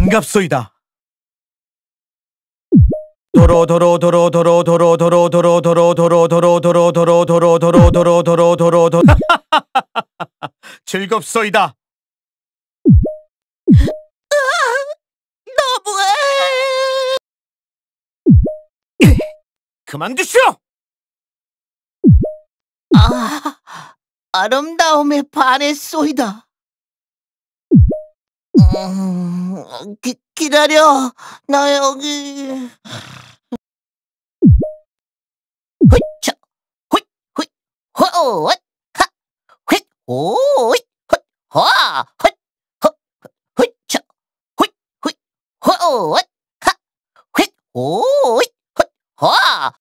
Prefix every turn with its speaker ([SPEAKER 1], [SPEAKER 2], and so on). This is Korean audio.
[SPEAKER 1] 반갑소이다. 도로 도로 도로 도로 도로 도로 도로 도로 도로 도로 도로 도로 도로 도로 도로 도로 도로 도로 즐겁소이다.
[SPEAKER 2] 너무해. 그만두시오. 아,
[SPEAKER 3] 아름다움에 반했소이다.
[SPEAKER 4] 음. 기기다려나여기
[SPEAKER 2] 후차후후호헛하휘오헛호헛헛후차후후호헛하휘오헛